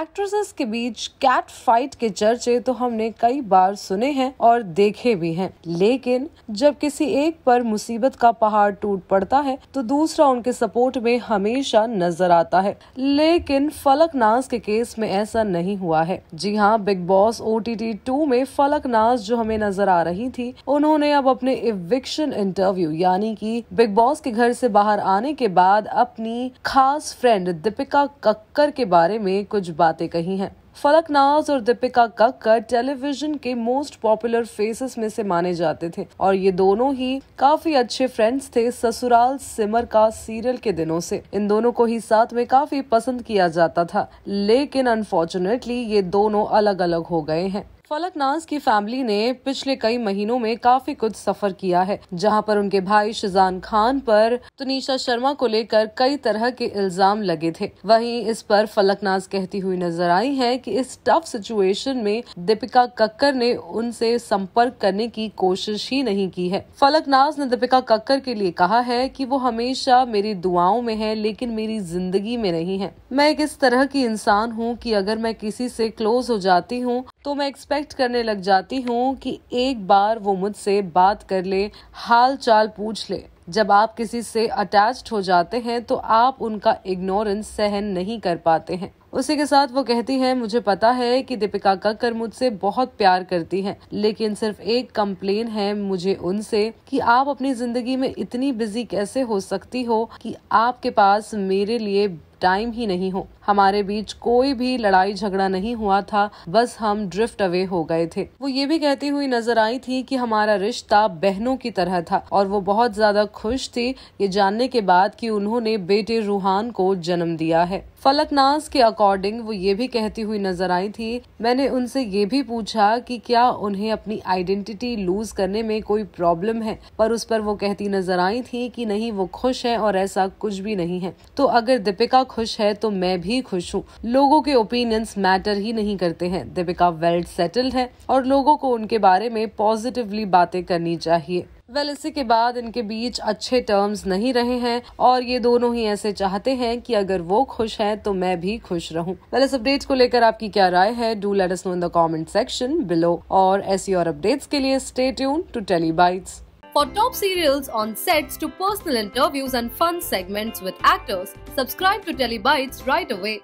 Actresses के बीच cat fight के चर्चे तो हमने कई बार सुने हैं और देखे भी हैं लेकिन जब किसी एक पर मुसीबत का पहाड़ टूट पड़ता है तो दूसरा उनके सपोर्ट में हमेशा नजर आता है लेकिन फलकनाज के केस में ऐसा नहीं हुआ है जी हाँ Bigg Boss O T T two में फलक नाज जो हमें नजर आ रही थी उन्होंने अब अपने इविक्शन इंटरव्यू यानी की बिग बॉस के घर से बाहर आने के बाद अपनी खास फ्रेंड दीपिका कक्कर के बारे में कुछ बातें कही हैं फलक और दीपिका कक्कर टेलीविजन के मोस्ट पॉपुलर फेसेस में से माने जाते थे और ये दोनों ही काफी अच्छे फ्रेंड्स थे ससुराल सिमर का सीरियल के दिनों से इन दोनों को ही साथ में काफी पसंद किया जाता था लेकिन अनफॉर्चुनेटली ये दोनों अलग अलग हो गए हैं फलकनाज की फैमिली ने पिछले कई महीनों में काफी कुछ सफर किया है जहां पर उनके भाई शिजान खान पर तुनिशा शर्मा को लेकर कई तरह के इल्जाम लगे थे वहीं इस पर फलकनाज कहती हुई नजर आई हैं कि इस टफ सिचुएशन में दीपिका कक्कर ने उनसे संपर्क करने की कोशिश ही नहीं की है फलकनाज ने दीपिका कक्कर के लिए कहा है की वो हमेशा मेरी दुआओं में है लेकिन मेरी जिंदगी में नहीं है मैं एक इस तरह की इंसान हूँ की अगर मैं किसी से क्लोज हो जाती हूँ तो मैं एक्सपेक्ट एक्सपेक्ट करने लग जाती हूँ कि एक बार वो मुझसे बात कर ले हाल चाल पूछ ले जब आप किसी से अटैच्ड हो जाते हैं तो आप उनका इग्नोरेंस सहन नहीं कर पाते हैं उसी के साथ वो कहती है मुझे पता है कि दीपिका कक्कर मुझसे बहुत प्यार करती हैं लेकिन सिर्फ एक कम्प्लेन है मुझे उनसे कि आप अपनी जिंदगी में इतनी बिजी कैसे हो सकती हो कि आपके पास मेरे लिए टाइम ही नहीं हो हमारे बीच कोई भी लड़ाई झगड़ा नहीं हुआ था बस हम ड्रिफ्ट अवे हो गए थे वो ये भी कहती हुई नजर आई थी कि हमारा रिश्ता बहनों की तरह था और वो बहुत ज्यादा खुश थी ये जानने के बाद कि उन्होंने बेटे रूहान को जन्म दिया है फलकनाज के अकॉर्डिंग वो ये भी कहती हुई नजर आई थी मैंने उनसे ये भी पूछा कि क्या उन्हें अपनी आइडेंटिटी लूज करने में कोई प्रॉब्लम है पर उस पर वो कहती नजर आई थी कि नहीं वो खुश है और ऐसा कुछ भी नहीं है तो अगर दीपिका खुश है तो मैं भी ही खुश हूँ लोगों के ओपिनियंस मैटर ही नहीं करते हैं दीपिका वेल सेटल्ड है और लोगों को उनके बारे में पॉजिटिवली बातें करनी चाहिए वेल well, इसी के बाद इनके बीच अच्छे टर्म्स नहीं रहे हैं और ये दोनों ही ऐसे चाहते हैं कि अगर वो खुश हैं तो मैं भी खुश रहूं वेल well, इस अपडेट को लेकर आपकी क्या राय है do let us know in the comment section below और ऐसी और अपडेट्स के लिए stay tune to Telly Bytes For top serials on sets to personal interviews and fun segments with actors, subscribe to Telebytes right away.